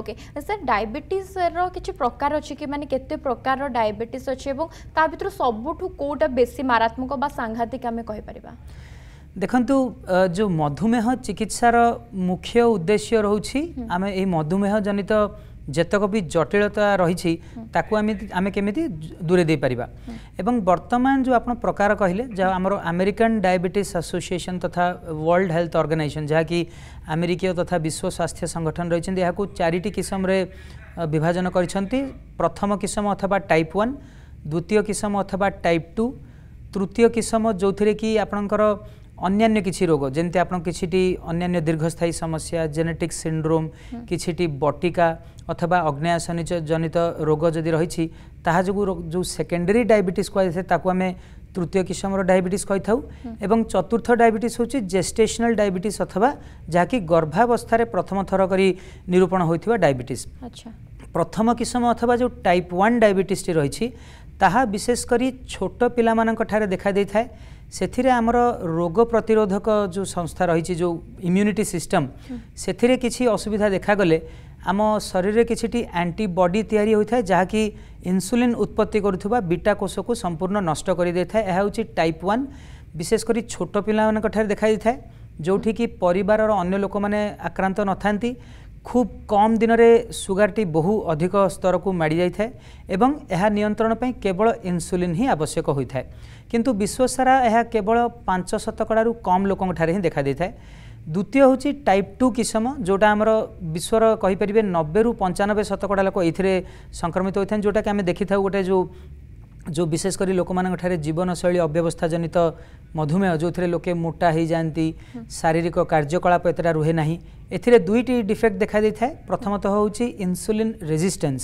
okay sir ডায়াবেটিসর কিছু প্রকার অছি কি মানে কেতে প্রকার ডায়াবেটিস অছি এবং তা ভিতর সবুঠু কোটা বেশি মারাত্মক বা সাংঘাতিক আমি কইপারিবা ଦେଖନ୍ତୁ ଯେଉଁ ମଧୁମେହ ଚିକିତ୍ସାର ମୁଖ୍ୟ ଉଦ୍ଦେଶ୍ୟ ରହୁଛି ଆମେ ଏଇ ମଧୁମେହ ଜନିତ যেতক বি জটিলতা রয়েছে তাকে আমি আমি কেমিতি দূরেই দেইপারিবা এবং বর্তমান যে আপনার প্রকার কহিলে যা আমার আমেরিকান ডায়াবেটিস আসোসিয়েসন তথা ওয়ার্ল্ড হেলথ অর্গানাইজেসন যা কি আমেরিকীয় তথা বিশ্ব স্বাস্থ্য সংগঠন রয়েছেন এহাকু চারিটি কিসমরে বিভাজন করেছেন প্রথম কিসম অথবা টাইপ ওয়ান দ্বিতীয় কিসম অথবা টাইপ টু তৃতীয় কিসম যে আপনার ଅନ୍ୟାନ୍ୟ କିଛି ରୋଗ ଯେମିତି ଆପଣ କିଛିଟି ଅନ୍ୟାନ୍ୟ ଦୀର୍ଘସ୍ଥାୟୀ ସମସ୍ୟା ଜେନେଟିକ୍ ସିଣ୍ଡ୍ରୋମ୍ କିଛିଟି ବଟିକା ଅଥବା ଅଗ୍ନେୟାସନିଚ ଜନିତ ରୋଗ ଯଦି ରହିଛି ତାହା ଯୋଗୁଁ ଯେଉଁ ସେକେଣ୍ଡାରୀ ଡାଇବେଟିସ୍ କୁହାଯାଇଥାଏ ତାକୁ ଆମେ তৃতীয় কিসমর ডায়াবেটিস কইথাউ এবং চতুর্থ ডায়াবেটিস হচ্ছে জেস্টেশনাল ডায়াবেটিস অথবা যাকি গর্ভাবস্থায় প্রথম থর করে নিরূপণ হয়েছে ডায়াবেটিস প্রথম কিসম অথবা যে টাইপ ওয়ান ডায়াবেটিসটি রয়েছে তাহা বিশেষ করে ছোট পিলামানঙ্কঠারে দেখা দেইথায় থাকে ସେଥିରେ ଆମର ରୋଗ ପ୍ରତିରୋଧକ ଯେଉଁ ସଂସ୍ଥା ରହିଛି ଯେଉଁ ଇମ୍ୟୁନିଟି ସିଷ୍ଟମ୍ ସେଥିରେ କିଛି ଅସୁବିଧା ଦେଖାଗଲେ ଆମ ଶରୀରରେ କିଛିଟି ଆଣ୍ଟିବଡି ତିଆରି ହୋଇଥାଏ ଯାହାକି ଇନ୍ସୁଲିନ୍ ଉତ୍ପତ୍ତି କରୁଥିବା ବିଟା କୋଷକୁ ସମ୍ପୂର୍ଣ୍ଣ ନଷ୍ଟ କରିଦେଇଥାଏ ଏହା ହେଉଛି ଟାଇପ୍ ୱାନ୍ ବିଶେଷ କରି ଛୋଟ ପିଲାମାନଙ୍କ ଠାରେ ଦେଖାଯାଇଥାଏ ଯେଉଁଠିକି ପରିବାରର ଅନ୍ୟ ଲୋକମାନେ ଆକ୍ରାନ୍ତ ନଥାନ୍ତି খুব কম দিনরে সুগারটি বহু অধিক স্তরকু মাড়ি যাই এবং এহা নিয়ন্ত্রণ পাই কেবল ইনসুলিন হি আবশ্যক হয়ে থাকে কিন্তু বিশ্বসারা এহা কেবল পাঁচ শতকড়ু কম লোকঠার হি দেখা দিয়ে দ্বিতীয় হচ্ছে টাইপ টু কিসম যেটা আমার বিশ্বর কইপারে নবে রু পঞ্চানবে শতকড়া লোক এই সংক্রমিত হয়ে থাকে যেটাকি আমি দেখি থাকি গোটে যে ଯେଉଁ ବିଶେଷ କରି ଲୋକମାନଙ୍କଠାରେ ଜୀବନଶୈଳୀ ଅବ୍ୟବସ୍ଥାଜନିତ ମଧୁମେହ ଯେଉଁଥିରେ ଲୋକେ ମୋଟା ହୋଇଯାଆନ୍ତି ଶାରୀରିକ କାର୍ଯ୍ୟକଳାପ ଏତେଟା ରୁହେ ନାହିଁ ଏଥିରେ ଦୁଇଟି ଡିଫେକ୍ଟ ଦେଖାଦେଇଥାଏ ପ୍ରଥମତଃ ହେଉଛି ଇନ୍ସୁଲିନ୍ ରେଜିଷ୍ଟାନ୍ସ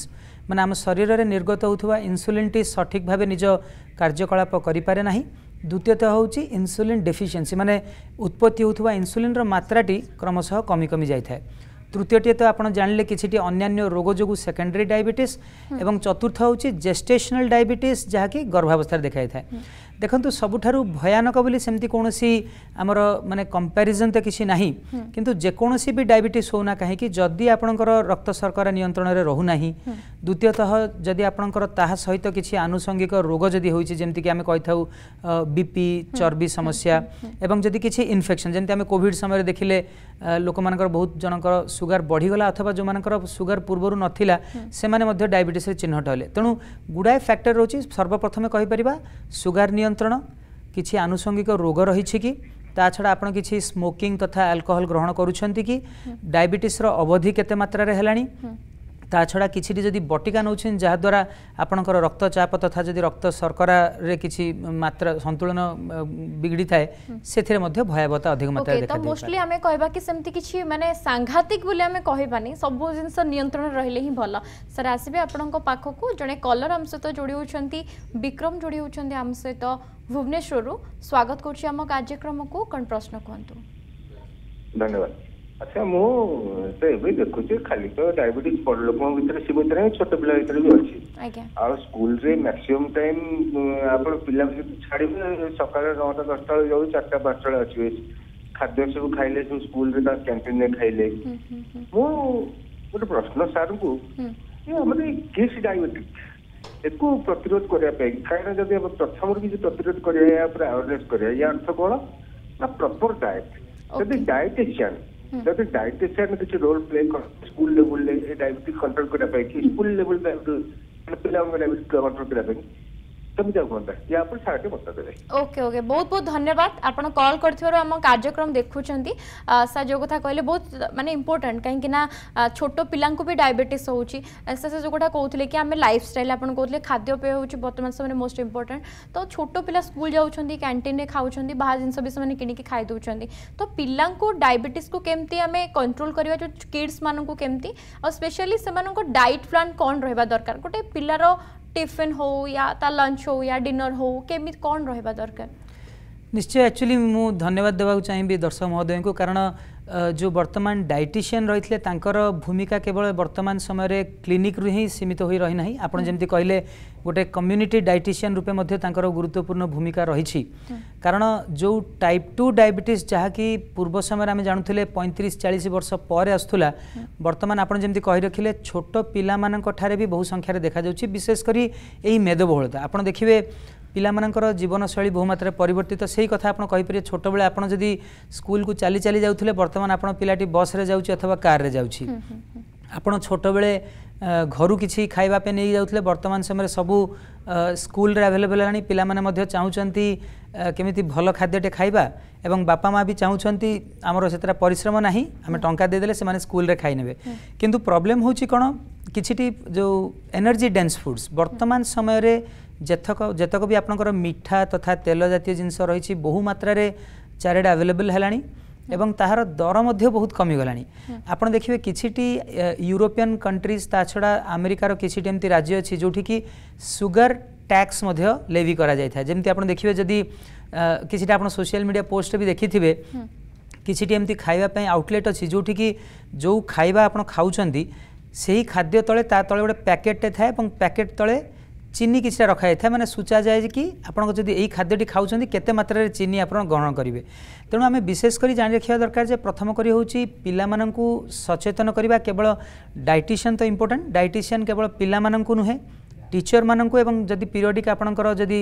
ମାନେ ଆମ ଶରୀରରେ ନିର୍ଗତ ହେଉଥିବା ଇନ୍ସୁଲିନ୍ଟି ସଠିକ୍ ଭାବେ ନିଜ କାର୍ଯ୍ୟକଳାପ କରିପାରେ ନାହିଁ ଦ୍ୱିତୀୟତଃ ହେଉଛି ଇନ୍ସୁଲିନ୍ ଡେଫିସିଏନ୍ସି ମାନେ ଉତ୍ପତ୍ତି ହେଉଥିବା ଇନ୍ସୁଲିନ୍ର ମାତ୍ରାଟି କ୍ରମଶଃ କମି କମି ଯାଇଥାଏ তৃতীয়টি তো আপনার জাঁলে কিছুটি অন্যান্য রোগ যোগ সেকেন্ডারি ডায়াবেটিস এবং চতুর্থ হচ্ছে জেস্টেশনাল ডায়াবেটিস যা কি গর্ভাবস্থায় দেখাই থাকে দেখুন সবুঠার ভয়ানক বলে সেমতি কৌশি আমার মানে কম্পারিজন তো কিছু না কিন্তু যেকোনসি বি ডায়াবেটিস হোক না কী যদি আপনার রক্ত শর্করা নিয়ন্ত্রণের রহু না দ্বিতীয়তঃ যদি আপনার তাহা সহিত কিছু আনুষঙ্গিক রোগ যদি হয়েছে যেমি আমি কইথাও বিপি চর্বি সমস্যা এবং যদি কিছু ইনফেকশন যেমি আমি কোভিড সময় দেখলে লোক বহুত জনকর সুগার বড়িগলা অথবা যে সুগার পূর্বর নথিলা সেমানে মধ্যে ডায়াবেটিসের চিহ্নট হলে তেমন গুড়ায়ে ফ্যাক্টর রয়েছে সর্বপ্রথমে কহিপারিবা সুগার নিয়ন্ত্রণ কিছু আনুষঙ্গিক রোগ রয়েছে কি তা ছাড়া আপনার কিছু স্মোকিং তথা আলকোহল গ্রহণ করছেন কি ডায়াবেটিসর অবধি কত মাত্রার হলানি তা ছড়া কিছুটি যদি বটিকা নেছেন যাদ্বারা আপনার রক্তচাপ তথা যদি রক্ত শর্করারে কিছু মাত্রা সন্তুলন বিগড়ি থাকে সেথিরে মধ্যে ভয়াবহতা অধিক মাত্রা দেখা যায় মোস্টলি আমি কইবা কি সেমতি কিছু মানে সাংঘাতিক বলে আমি কইবানি সব জিনিস নিয়ন্ত্রণ রহলে হি ভালো স্যার আসবে আপনার পাখকু জনে কলর আম সহ জড়ি হচ্ছেন বিক্রম জড়ি হচ্ছেন আম সহ ভুবনেশ্বর স্বাগত করছি আম কার্যক্রমকু কোন প্রশ্ন কুহতু ধন্যবাদ ଆଚ୍ଛା ମୁଁ ତ ଏବେ ଦେଖୁଛି ଖାଲି ତ ଡାଇବେଟିସ୍ ବଡ଼ ଲୋକଙ୍କ ଭିତରେ ସୀମିତ ନାହିଁ ଛୋଟ ପିଲା ଭିତରେ ବି ଅଛି ଆଉ ସ୍କୁଲରେ ମ୍ୟାକ୍ସିମମ୍ ଟାଇମ୍ ଆପଣ ପିଲାଙ୍କୁ ଯଦି ଛାଡ଼ିବେ ସକାଳେ ନଅଟା ଦଶଟା ବେଳେ ଯାଉ ଚାରିଟା ପାଞ୍ଚଟା ବେଳେ ଆସିବେ ଖାଦ୍ୟ ସବୁ ଖାଇଲେ ସବୁ ସ୍କୁଲରେ ତା କ୍ୟାଣ୍ଟିନରେ ଖାଇଲେ ମୁଁ ଗୋଟେ ପ୍ରଶ୍ନ ସାର୍ଙ୍କୁ ଆମର କିସ୍ ଡାଇବେଟିସ୍ ଏକୁ ପ୍ରତିରୋଧ କରିବା ପାଇଁ କାହିଁକିନା ଯଦି ଆମେ ପ୍ରଥମରୁ କିଛି ପ୍ରତିରୋଧ କରିବା ଏହା ଉପରେ ଆୱାରନେସ୍ କରିବା ୟା ଅର୍ଥ କ'ଣ ନା ପ୍ରପର ଡାଏଟ୍ ଯଦି ଡାଏଟିସିଆନ୍ ଯଦି ଡାଏଟିସିଆନ ଆମେ କିଛି ରୋଲ ପ୍ଲେ ସ୍କୁଲ ଲେବୁଲରେ ଡାଇବେଟିସ କଣ୍ଟ୍ରୋଲ କରିବା ପାଇଁ କି ସ୍କୁଲ ଲେବୁଲ ପିଲାମାନଙ୍କ ଡାଇବେଟିସ କଣ୍ଟ୍ରୋଲ କରିବା ପାଇଁ ओके ओके बहुत बहुत धन्यवाद आपन कॉल करथिवर कार्यक्रम बहुत माने इंपोर्टेंट काहे कि ना डायबिटीज से जो कथा कहथले कि हमें लाइफस्टाइल आपन कहथले खाद्य पेय तो छोटो पिला स्कूल जाउ चंती कैंटीन बाहर जिंस भी तो पिलांग को कंट्रोल करिवा किड्स मानन को केमती और डाइट प्लान कोन रहबा दरकार टिफिन हो या ता लंच हो या डिनर हो केमी कौन रहा दरकार निश्चय एक्चुअली मु धन्यवाद देवा चाहिए दर्शक महोदय को कारण जो बर्तमान डायटिशियन रही थे भूमिका केवल बर्तमान समय क्लिनिक रु ही सीमित हो रही ना आप जमी कहले गोटे कम्युनिटी डायटिशियन रूपे गुरुत्वपूर्ण भूमिका रही कारण जो टाइप टू डायबिटीज जहाँकि पूर्व समय आम जानूले पैंतीस चालीस वर्ष पर आसूला बर्तमान आप जमी कही रखिले छोट पिला भी बहु संख्यार देखा विशेषकर यही मेदबहुलता आप देखिए ପିଲାମାନଙ୍କର ଜୀବନଶୈଳୀ ବହୁମାତ୍ରାରେ ପରିବର୍ତ୍ତିତ ସେଇ କଥା ଆପଣ କହିପାରିବେ ଛୋଟବେଳେ ଆପଣ ଯଦି ସ୍କୁଲକୁ ଚାଲି ଚାଲି ଯାଉଥିଲେ ବର୍ତ୍ତମାନ ଆପଣ ପିଲାଟି ବସ୍ରେ ଯାଉଛି ଅଥବା କାର୍ରେ ଯାଉଛି ଆପଣ ଛୋଟବେଳେ ଘରୁ କିଛି ଖାଇବା ପାଇଁ ନେଇକି ଯାଉଥିଲେ ବର୍ତ୍ତମାନ ସମୟରେ ସବୁ ସ୍କୁଲରେ ଆଭେଲେବଲ୍ ହେଲାଣି ପିଲାମାନେ ମଧ୍ୟ ଚାହୁଁଛନ୍ତି କେମିତି ଭଲ ଖାଦ୍ୟଟେ ଖାଇବା ଏବଂ ବାପା ମା' ବି ଚାହୁଁଛନ୍ତି ଆମର ସେଥିରେ ପରିଶ୍ରମ ନାହିଁ ଆମେ ଟଙ୍କା ଦେଇଦେଲେ ସେମାନେ ସ୍କୁଲରେ ଖାଇନେବେ କିନ୍ତୁ ପ୍ରୋବ୍ଲେମ୍ ହେଉଛି କ'ଣ କିଛିଟି ଯେଉଁ ଏନର୍ଜି ଡେନ୍ସ ଫୁଡ଼୍ସ ବର୍ତ୍ତମାନ ସମୟରେ ଯେତକ ଯେତକ ବି ଆପଣଙ୍କର ମିଠା ତଥା ତେଲ ଜାତୀୟ ଜିନିଷ ରହିଛି ବହୁ ମାତ୍ରାରେ ଚାରିଆଡ଼େ ଆଭେଲେବଲ୍ ହେଲାଣି ଏବଂ ତାହାର ଦର ମଧ୍ୟ ବହୁତ କମିଗଲାଣି ଆପଣ ଦେଖିବେ କିଛିଟି ୟୁରୋପିଆନ୍ କଣ୍ଟ୍ରିଜ୍ ତା ଛଡ଼ା ଆମେରିକାର କିଛିଟି ଏମିତି ରାଜ୍ୟ ଅଛି ଯେଉଁଠିକି ସୁଗାର ଟ୍ୟାକ୍ସ ମଧ୍ୟ ଲେଭି କରାଯାଇଥାଏ ଯେମିତି ଆପଣ ଦେଖିବେ ଯଦି କିଛିଟା ଆପଣ ସୋସିଆଲ ମିଡ଼ିଆ ପୋଷ୍ଟରେ ବି ଦେଖିଥିବେ କିଛିଟି ଏମିତି ଖାଇବା ପାଇଁ ଆଉଟଲେଟ୍ ଅଛି ଯେଉଁଠିକି ଯେଉଁ ଖାଇବା ଆପଣ ଖାଉଛନ୍ତି ସେହି ଖାଦ୍ୟ ତଳେ ତା ତଳେ ଗୋଟେ ପ୍ୟାକେଟ୍ଟେ ଥାଏ ଏବଂ ପ୍ୟାକେଟ୍ ତଳେ চিনি কিছুটা রখা যাই মানে সূচা যায় কি আপনার যদি এই খাদ্যটি খাওছেন কত মাত্রার চিনি আপনার গ্রহণ করবে তেমন আমি বিশেষ করে জাঁ রাখা দরকার যে প্রথম করে হচ্ছে পিলামানু সচেতন করা কেবল ডাইটিসিয়ান তো ইম্পর্টাট ডাইটিসিয়ান কেবল পিলামানু নুহে টিচর মানুষ এবং যদি পিরিয়ডিক আপনার যদি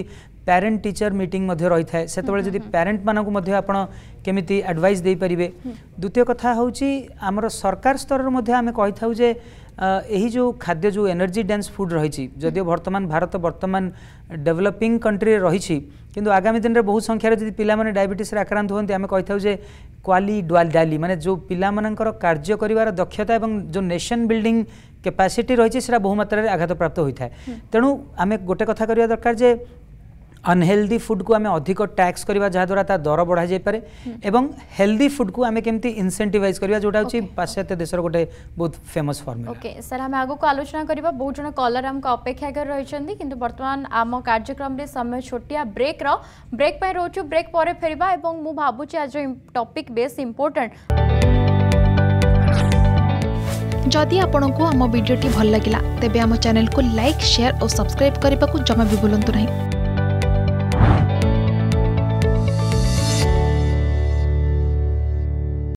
প্যারেন্ট টিচর মিটিং রয়ে থাকে সেতবে যদি প্যারেন্ট মানুষ আপনার কেমিতি আডভাইস দিয়ে পারে দ্বিতীয় কথা হচ্ছে আমার সরকার স্তরের আমি কে যে ଏହି ଯେଉଁ ଖାଦ୍ୟ ଯେଉଁ ଏନର୍ଜି ଡେନ୍ସ ଫୁଡ଼୍ ରହିଛି ଯଦିଓ ବର୍ତ୍ତମାନ ଭାରତ ବର୍ତ୍ତମାନ ଡେଭଲପିଂ କଣ୍ଟ୍ରିରେ ରହିଛି କିନ୍ତୁ ଆଗାମୀ ଦିନରେ ବହୁ ସଂଖ୍ୟାରେ ଯଦି ପିଲାମାନେ ଡାଇବେଟିସ୍ରେ ଆକ୍ରାନ୍ତ ହୁଅନ୍ତି ଆମେ କହିଥାଉ ଯେ କ୍ୱାଲି ଡାଲି ମାନେ ଯେଉଁ ପିଲାମାନଙ୍କର କାର୍ଯ୍ୟ କରିବାର ଦକ୍ଷତା ଏବଂ ଯେଉଁ ନେସନ୍ ବିଲ୍ଡିଂ କ୍ୟାପାସିଟି ରହିଛି ସେଟା ବହୁ ମାତ୍ରାରେ ଆଘାତପ୍ରାପ୍ତ ହୋଇଥାଏ ତେଣୁ ଆମେ ଗୋଟେ କଥା କରିବା ଦରକାର ଯେ अनहेल्दी फुड को आम अधिक टैक्स करवा जहाद्वारा ता दर बढ़ा जापे और हेल्दी फुड को आम केमी इनसेटिवज करवा जोटा हूँ पाश्चात्य देश गोटे बहुत फेमस फर्मुला ओके सर आम आगे आलोचना करवा बहुत जन कलर आमको अपेक्षा कर रही कि बर्तमान आम कार्यक्रम समय छोटिया ब्रेक ब्रेक रोच ब्रेक पर फेर और मुझे भावुँ आज टपिक बेस इम्पोर्टाट जदि आपण को आम भिडी भल लगा तेब आम चेल्क लाइक सेयार और सब्सक्राइब करने को जमा भी भूलु नहीं